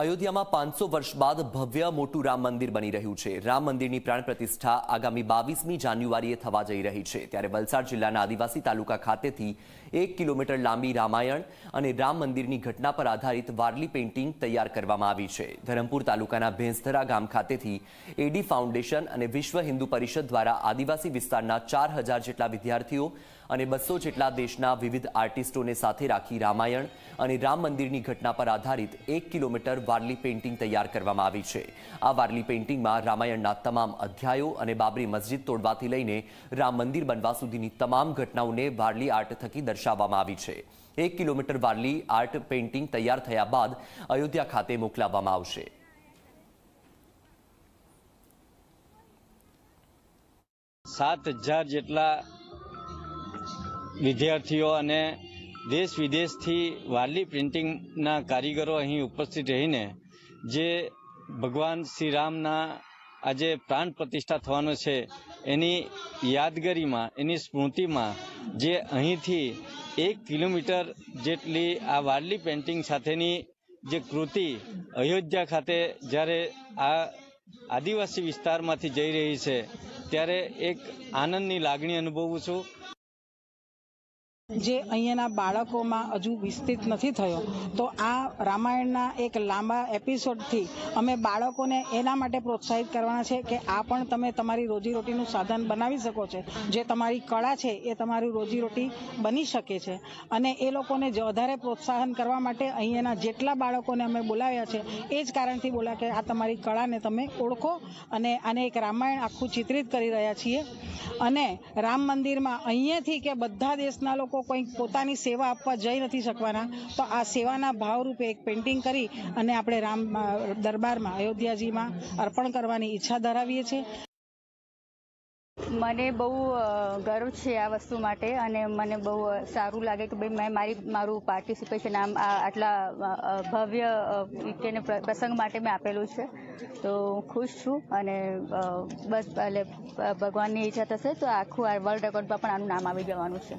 અયોધ્યામાં પાંચસો વર્ષ બાદ ભવ્ય મોટું રામ મંદિર બની રહ્યું છે રામ મંદિરની પ્રાણ પ્રતિષ્ઠા આગામી બાવીસમી જાન્યુઆરીએ થવા જઈ રહી છે ત્યારે વલસાડ જિલ્લાના આદિવાસી તાલુકા ખાતેથી એક કિલોમીટર લાંબી રામાયણ અને રામ મંદિરની ઘટના પર આધારિત વારલી પેઇન્ટિંગ તૈયાર કરવામાં આવી છે ધરમપુર તાલુકાના ભેંસધરા ગામ ખાતેથી એડી ફાઉન્ડેશન અને વિશ્વ હિન્દુ પરિષદ દ્વારા આદિવાસી વિસ્તારના ચાર હજાર જેટલા વિદ્યાર્થીઓ અને બસો જેટલા દેશના વિવિધ આર્ટિસ્ટોને સાથે રાખી રામાયણ અને રામ મંદિરની ઘટના પર આધારિત એક કિલોમીટર વારલી પેઇન્ટિંગ તૈયાર કરવામાં આવી છે આ વારલી પેઇન્ટિંગમાં રામાયણના તમામ અધ્યાયો અને બાબરી મસ્જિદ તોડવાથી લઈને રામ મંદિર બનવા સુધીની તમામ ઘટનાઓને વારલી આર્ટ થકી દર્શાવવામાં આવી છે એક કિલોમીટર વારલી આર્ટ પેઇન્ટિંગ તૈયાર થયા બાદ અયોધ્યા ખાતે મોકલાવવામાં આવશે સાત હજાર જેટલા વિદ્યાર્થીઓ અને દેશ વિદેશથી વારલી પ્રિન્ટિંગના કારીગરો અહીં ઉપસ્થિત રહીને જે ભગવાન શ્રી રામના આજે પ્રાણ પ્રતિષ્ઠા થવાનો છે એની યાદગીરીમાં એની સ્મૃતિમાં જે અહીંથી એક કિલોમીટર જેટલી આ વારલી પેઇન્ટિંગ સાથેની જે કૃતિ અયોધ્યા ખાતે જ્યારે આ આદિવાસી વિસ્તારમાંથી જઈ રહી છે ત્યારે એક આનંદની લાગણી અનુભવું છું જે અહીંયાના બાળકોમાં હજુ વિસ્તૃત નથી થયો તો આ રામાયણના એક લાંબા એપિસોડથી અમે બાળકોને એના માટે પ્રોત્સાહિત કરવાના છે કે આ પણ તમે તમારી રોજીરોટીનું સાધન બનાવી શકો છો જે તમારી કળા છે એ તમારી રોજીરોટી બની શકે છે અને એ લોકોને વધારે પ્રોત્સાહન કરવા માટે અહીંયાના જેટલા બાળકોને અમે બોલાવ્યા છે એ જ કારણથી બોલા કે આ તમારી કળાને તમે ઓળખો અને આને એક રામાયણ આખું ચિત્રિત કરી રહ્યા છીએ અને રામ મંદિરમાં અહીંયાથી કે બધા દેશના લોકો કંઈક પોતાની સેવા આપવા જઈ નથી શકવાના તો આ સેવાના ભાવરૂપે એક પેઇન્ટિંગ કરી અને આપણે રામ દરબારમાં અયોધ્યાજીમાં અર્પણ કરવાની ઈચ્છા ધરાવીએ છીએ મને બહુ ગર્વ છે આ વસ્તુ માટે અને મને બહુ સારું લાગે કે ભાઈ મેં મારી મારું પાર્ટિસિપેશન આમ આટલા ભવ્ય કે પ્રસંગ માટે મેં આપેલું છે તો ખુશ છું અને બસ એટલે ભગવાનની ઈચ્છા થશે તો આખું આ વર્લ્ડ રેકોર્ડમાં પણ આનું નામ આવી જવાનું છે